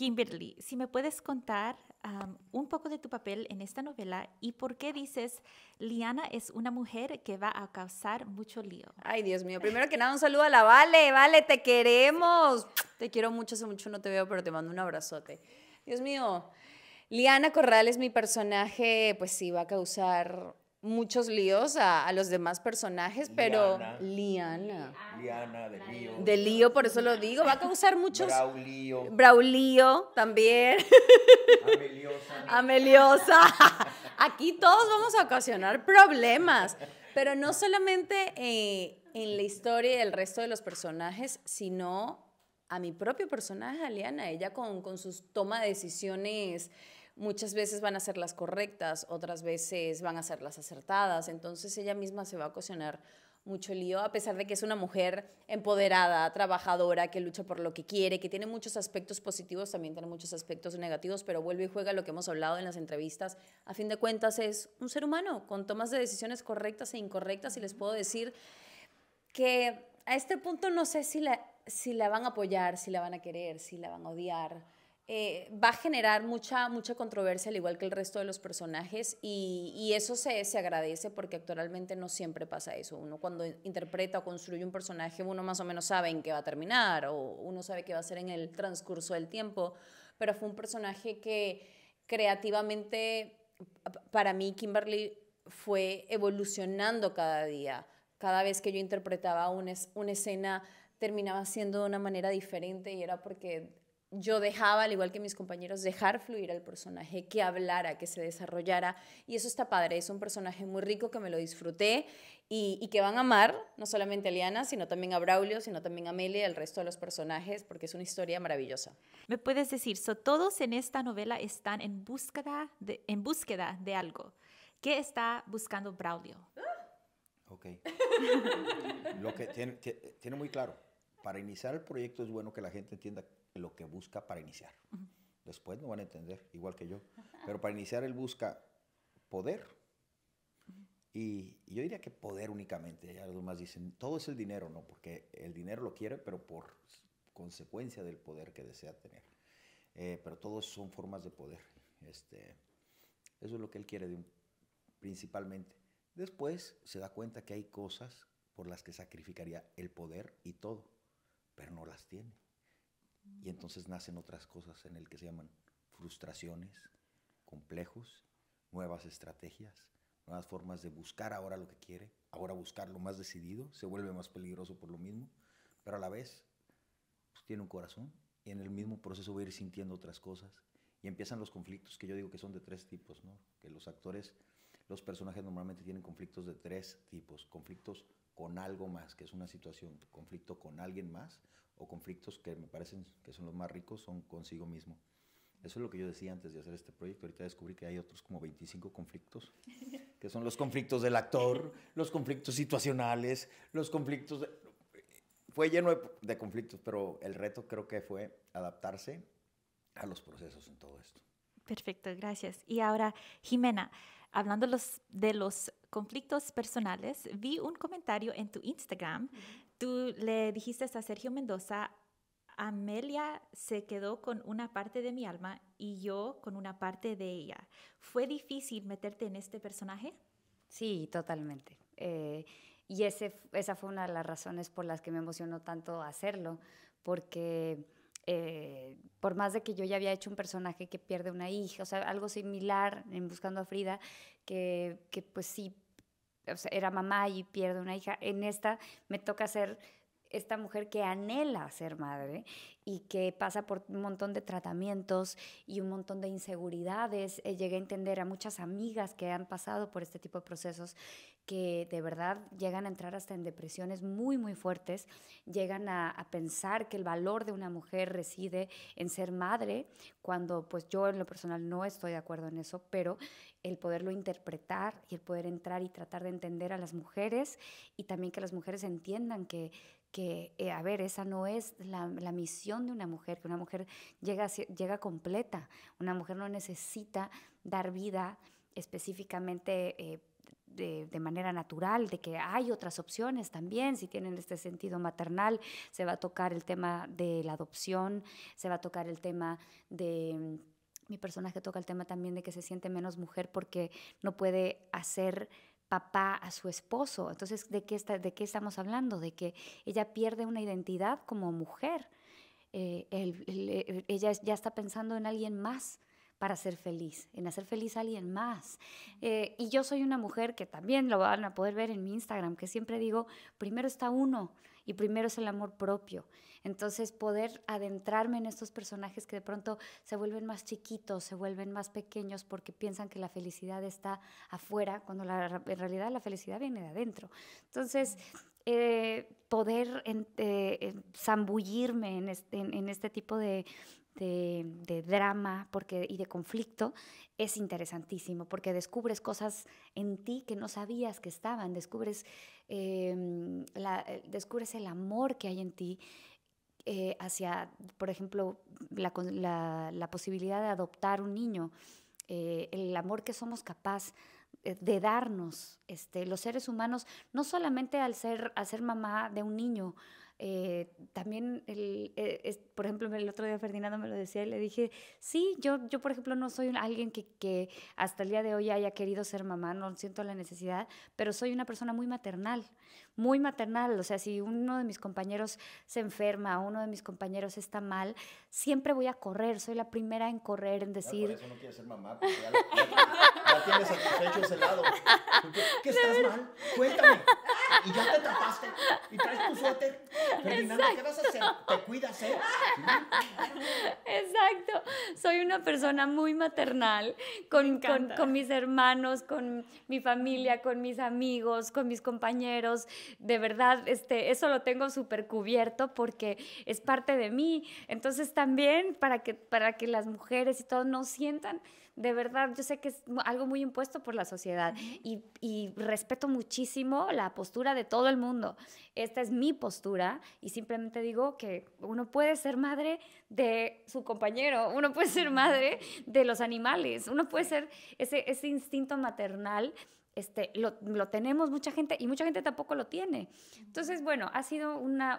Kimberly, si me puedes contar un poco de tu papel en esta novela y por qué dices Liana es una mujer que va a causar mucho lío. Ay, Dios mío. Primero que nada, un saludo a la Vale. Vale, te queremos. Te quiero mucho, hace mucho no te veo, pero te mando un abrazote. Dios mío. Liana Corral es mi personaje, pues sí, va a causar muchos líos a, los demás personajes, pero Liana. Liana. de lío. De lío, por eso lo digo. Va a causar muchos. Braulio. también. Ameliosa. Ameliosa. Aquí todos vamos a ocasionar problemas, pero no solamente eh, en la historia y el resto de los personajes, sino a mi propio personaje, Liana, ella con, con sus toma de decisiones muchas veces van a ser las correctas, otras veces van a ser las acertadas, entonces ella misma se va a ocasionar mucho lío, a pesar de que es una mujer empoderada, trabajadora, que lucha por lo que quiere, que tiene muchos aspectos positivos, también tiene muchos aspectos negativos, pero vuelve y juega lo que hemos hablado en las entrevistas. A fin de cuentas es un ser humano con tomas de decisiones correctas e incorrectas y les puedo decir que a este punto no sé si la, si la van a apoyar, si la van a querer, si la van a odiar eh, va a generar mucha, mucha controversia, al igual que el resto de los personajes, y, eso se, agradece porque actualmente no siempre pasa eso. Uno cuando interpreta o construye un personaje, uno más o menos sabe en qué va a terminar, o uno sabe qué va a ser en el transcurso del tiempo, pero fue un personaje que creativamente, para mí, Kimberly fue evolucionando cada día. Cada vez que yo interpretaba una, una escena, terminaba siendo de una manera diferente y era porque yo dejaba, al igual que mis compañeros, dejar fluir al personaje, que hablara, que se desarrollara. Y eso está padre, es un personaje muy rico que me lo disfruté y, que van a amar, no solamente a Liana, sino también a Braulio, sino también a Amelia y al resto de los personajes, porque es una historia maravillosa. Me puedes decir, so, todos en esta novela están en búsqueda de, en búsqueda de algo. ¿Qué está buscando Braulio? Ok. lo que tiene, tiene muy claro, para iniciar el proyecto es bueno que la gente entienda lo que busca para iniciar. Después no van a entender, igual que yo. Pero para iniciar él busca poder. Y yo diría que poder únicamente. Ya los demás dicen, todo es el dinero, ¿no? Porque el dinero lo quiere, pero por consecuencia del poder que desea tener. Eh, pero todos son formas de poder. Este, eso es lo que él quiere principalmente. Después se da cuenta que hay cosas por las que sacrificaría el poder y todo, pero no las tiene. Y entonces nacen otras cosas en el que se llaman frustraciones, complejos, nuevas estrategias, nuevas formas de buscar ahora lo que quiere, ahora buscar lo más decidido, se vuelve más peligroso por lo mismo, pero a la vez pues, tiene un corazón y en el mismo proceso va a ir sintiendo otras cosas y empiezan los conflictos que yo digo que son de tres tipos, ¿no? Que los actores, los personajes normalmente tienen conflictos de tres tipos, conflictos con algo más, que es una situación, conflicto con alguien más, o conflictos que me parecen que son los más ricos, son consigo mismo. Eso es lo que yo decía antes de hacer este proyecto. Ahorita descubrí que hay otros como 25 conflictos, que son los conflictos del actor, los conflictos situacionales, los conflictos... Fue lleno de conflictos, pero el reto creo que fue adaptarse a los procesos en todo esto. Perfecto, gracias. Y ahora, Jimena, hablando los, de los conflictos personales, vi un comentario en tu Instagram. Tú le dijiste a Sergio Mendoza, Amelia se quedó con una parte de mi alma y yo con una parte de ella. ¿Fue difícil meterte en este personaje? Sí, totalmente. Eh, y esa fue una de las razones por las que me emocionó tanto hacerlo, porque... Eh, por más de que yo ya había hecho un personaje que pierde una hija, o sea, algo similar en Buscando a Frida, que, que pues sí era mamá y pierde una hija. En esta me toca ser esta mujer que anhela ser madre y que pasa por un montón de tratamientos y un montón de inseguridades. Eh, llegué a entender a muchas amigas que han pasado por este tipo de procesos que de verdad llegan a entrar hasta en depresiones muy, muy fuertes, llegan a, pensar que el valor de una mujer reside en ser madre, cuando pues yo en lo personal no estoy de acuerdo en eso, pero el poderlo interpretar y el poder entrar y tratar de entender a las mujeres y también que las mujeres entiendan que que, eh, a ver, esa no es la, la, misión de una mujer, que una mujer llega, llega completa, una mujer no necesita dar vida específicamente eh, de, de, manera natural, de que hay otras opciones también, si tienen este sentido maternal, se va a tocar el tema de la adopción, se va a tocar el tema de... Mm, mi personaje toca el tema también de que se siente menos mujer porque no puede hacer papá a su esposo. Entonces, ¿de qué, de qué estamos hablando? De que ella pierde una identidad como mujer. Eh, ella ya está pensando en alguien más para ser feliz, en hacer feliz a alguien más. Eh, y yo soy una mujer que también lo van a poder ver en mi Instagram, que siempre digo, primero está uno y primero es el amor propio. Entonces poder adentrarme en estos personajes que de pronto se vuelven más chiquitos, se vuelven más pequeños porque piensan que la felicidad está afuera, cuando la, en realidad la felicidad viene de adentro. Entonces... Eh, poder eh, zambullirme en este tipo de, de, drama porque, y de conflicto es interesantísimo porque descubres cosas en ti que no sabías que estaban, descubres, em, eh, descubres el amor que hay en ti eh, hacia, por ejemplo, la, posibilidad de adoptar un niño, eh, el amor que somos capaces de darnos este, los seres humanos, no solamente al ser, al ser mamá de un niño, eh, también, el, eh, por ejemplo, el otro día Ferdinando me lo decía y le dije, sí, yo, yo por ejemplo no soy alguien que, hasta el día de hoy haya querido ser mamá, no siento la necesidad, pero soy una persona muy maternal, muy maternal. O sea, si uno de mis compañeros se enferma, uno de mis compañeros está mal, siempre voy a correr, soy la primera en correr, en decir... eso no quieres ser mamá, tienes satisfecho ese lado. ¿Qué estás mal? Cuéntame. Y ya te tapaste y traes tu hacer? ¿Te cuidas, eh? Exacto. Soy una persona muy maternal con, mis hermanos, con mi familia, con mis amigos, con mis compañeros. De verdad, este, eso lo tengo súper cubierto porque es parte de mí. Entonces también para que, para que las mujeres y todos no sientan de verdad, yo sé que es algo muy impuesto por la sociedad y, respeto muchísimo la postura de todo el mundo. Esta es mi postura y simplemente digo que uno puede ser madre de su compañero, uno puede ser madre de los animales, uno puede ser ese instinto maternal este, lo, tenemos mucha gente y mucha gente tampoco lo tiene. Entonces, bueno, ha sido una,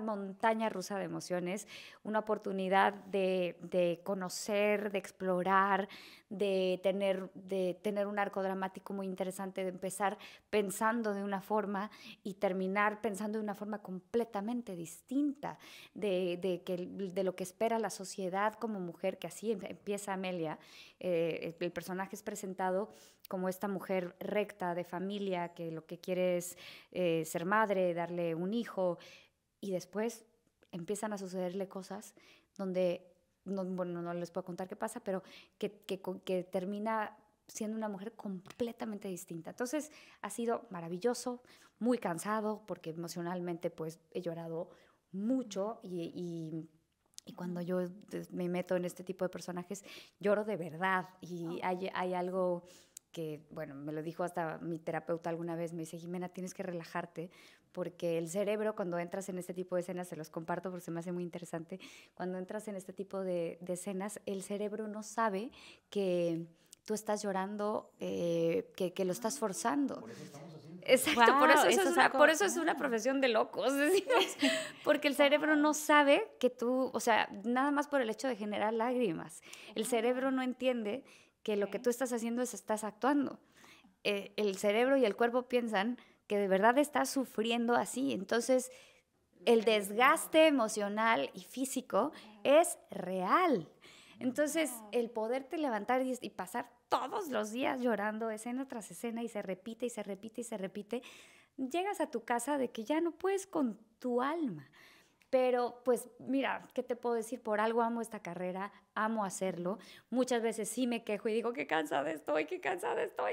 montaña rusa de emociones, una oportunidad de, de conocer, de explorar, de tener, de tener un arco dramático muy interesante, de empezar pensando de una forma y terminar pensando de una forma completamente distinta de, que, de lo que espera la sociedad como mujer, que así em, empieza Amelia. Eh, el personaje es presentado como esta mujer recta de familia que lo que quiere es eh, ser madre, darle un hijo, y después empiezan a sucederle cosas donde no, bueno, no les puedo contar qué pasa, pero que, que, termina siendo una mujer completamente distinta. Entonces ha sido maravilloso, muy cansado, porque emocionalmente pues he llorado mucho y, cuando yo me meto en este tipo de personajes lloro de verdad y hay, hay algo que, bueno, me lo dijo hasta mi terapeuta alguna vez, me dice, Jimena, tienes que relajarte porque el cerebro cuando entras en este tipo de escenas, se los comparto porque se me hace muy interesante, cuando entras en este tipo de, escenas, el cerebro no sabe que tú estás llorando, eh, que, lo estás forzando. Por eso Exacto, por, eso, es una, profesión de locos, porque el cerebro no sabe que tú, o sea, nada más por el hecho de generar lágrimas, el cerebro no entiende que lo que tú estás haciendo es estás actuando. Eh, el cerebro y el cuerpo piensan que de verdad está sufriendo así. Entonces, el desgaste emocional y físico es real. Entonces, el poderte levantar y, pasar todos los días llorando escena tras escena y se repite y se repite y se repite, llegas a tu casa de que ya no puedes con tu alma. Pero pues mira, ¿qué te puedo decir? Por algo amo esta carrera, amo hacerlo. Muchas veces sí me quejo y digo, qué cansada estoy, qué cansada estoy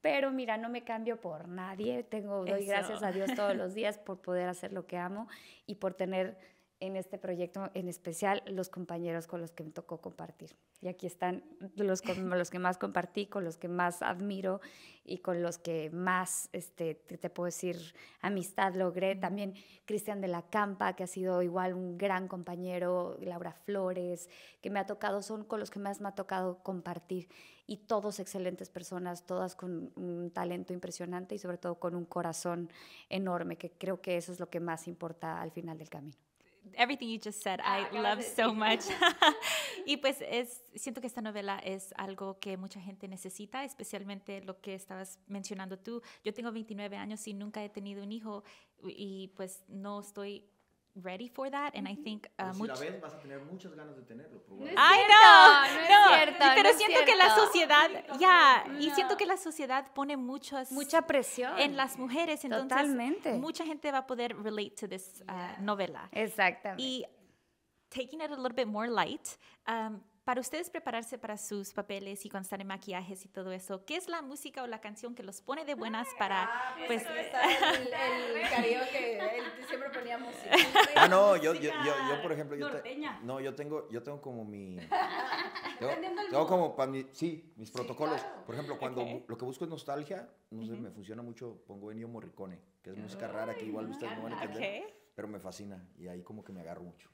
pero mira, no me cambio por nadie. Tengo, doy gracias a Dios todos los días por poder hacer lo que amo y por tener en este proyecto, en especial los compañeros con los que me tocó compartir. Y aquí están los, los que más compartí, con los que más admiro y con los que más, este, te, te puedo decir, amistad logré. También Cristian de la Campa, que ha sido igual un gran compañero, Laura Flores, que me ha tocado, son con los que más me ha tocado compartir. Y todos excelentes personas, todas con un talento impresionante y sobre todo con un corazón enorme, que creo que eso es lo que más importa al final del camino everything you just said, I ah, love so much. y pues es, siento que esta novela es algo que mucha gente necesita, especialmente lo que estabas mencionando tú. Yo tengo 29 años y nunca he tenido un hijo y pues no estoy ready for that and I think uh, si much... la ves vas a tener muchas ganas de tenerlo Ay no, no, no, es cierto, pero siento que la sociedad ya y siento que la sociedad pone muchas mucha presión en las mujeres entonces Totalmente. mucha gente va a poder relate to this uh, novela. Exactamente. Y taking it a little bit more light um, para ustedes prepararse para sus papeles y están en maquillajes y todo eso, ¿qué es la música o la canción que los pone de buenas ah, para ah, pues el, el que siempre ponía Ah, no, yo, yo, yo, por ejemplo, yo no, yo tengo yo tengo como mi como para sí, mis protocolos. Por ejemplo, cuando lo que busco es nostalgia, no sé, me funciona mucho, pongo Ennio Morricone, que es música rara que igual ustedes no van a entender, pero me fascina y ahí como que me agarro mucho.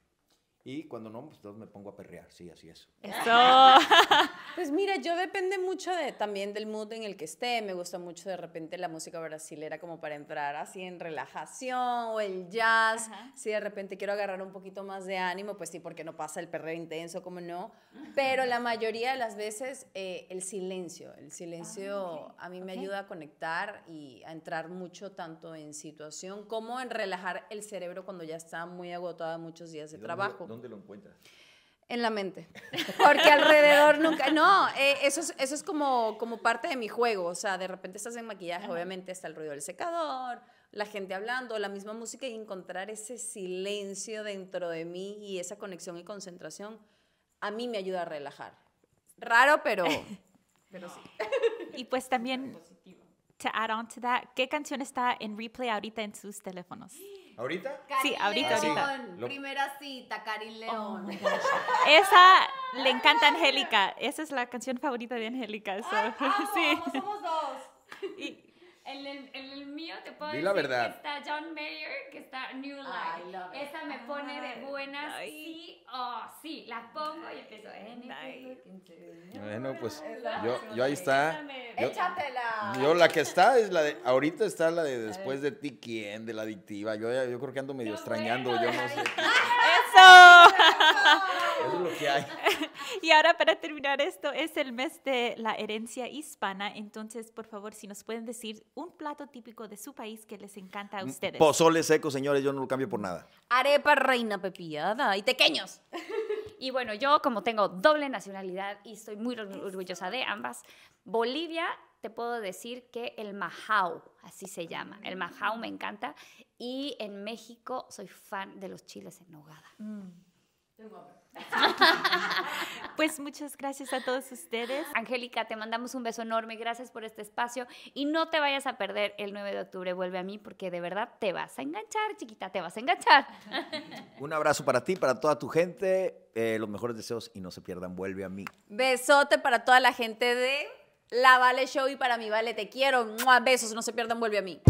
Y cuando no, pues entonces me pongo a perrear, sí, así es. Eso. Pues mira, yo depende mucho también del mood en el que esté. Me gusta mucho de repente la música brasilera como para entrar así en relajación o el jazz. Si de repente quiero agarrar un poquito más de ánimo, pues sí, porque no pasa el perreo intenso, como no. Pero la mayoría de las veces eh, el silencio. El silencio ah, a mí me ayuda a conectar y a entrar mucho tanto en situación como en relajar el cerebro cuando ya está muy agotada muchos días de trabajo. ¿Dónde lo encuentras? en la mente. Porque alrededor nunca. No, eh, eso, es, eso es como, como parte de mi juego. O sea, de repente estás en maquillaje, obviamente está el ruido del secador, la gente hablando, la misma música y encontrar ese silencio dentro de mí y esa conexión y concentración a mí me ayuda a relajar. Raro, pero. pero sí. Y pues también. To add on to that, ¿qué canción está en replay ahorita en sus teléfonos? ¿Ahorita? sí, ahorita, ahorita. Primera cita, Karin oh León. Esa le encanta a Angélica. Esa es la canción favorita de Angélica. sí. somos dos el, mío te puedo la verdad. está John Mayer, que está New Life. Esa me pone de buenas sí oh, sí. La pongo y empiezo. Bueno, pues yo, yo ahí está. Échatela. Yo la que está es la de, ahorita está la de después de ti, ¿quién? De la adictiva. Yo, yo creo que ando medio extrañando, yo no sé. ¡Eso! Eso es lo que hay. Y ahora para terminar esto, es el mes de la herencia hispana, entonces por favor si nos pueden decir un plato típico de su país que les encanta a mm, ustedes. Pozole seco, señores, yo no lo cambio por nada. Arepa reina pepillada y pequeños. Y bueno, yo como tengo doble nacionalidad y estoy muy orgullosa de ambas, Bolivia te puedo decir que el majao, así se llama. El majao me encanta. Y en México soy fan de los chiles en nogada. Mm. Tengo pues muchas gracias a todos ustedes. Angélica, te mandamos un beso enorme. Gracias por este espacio. Y no te vayas a perder el 9 de octubre. Vuelve a mí porque de verdad te vas a enganchar, chiquita. Te vas a enganchar. Un abrazo para ti, para toda tu gente. Eh, los mejores deseos y no se pierdan. Vuelve a mí. Besote para toda la gente de La Vale Show y para mi Vale Te Quiero. Besos. No se pierdan. Vuelve a mí.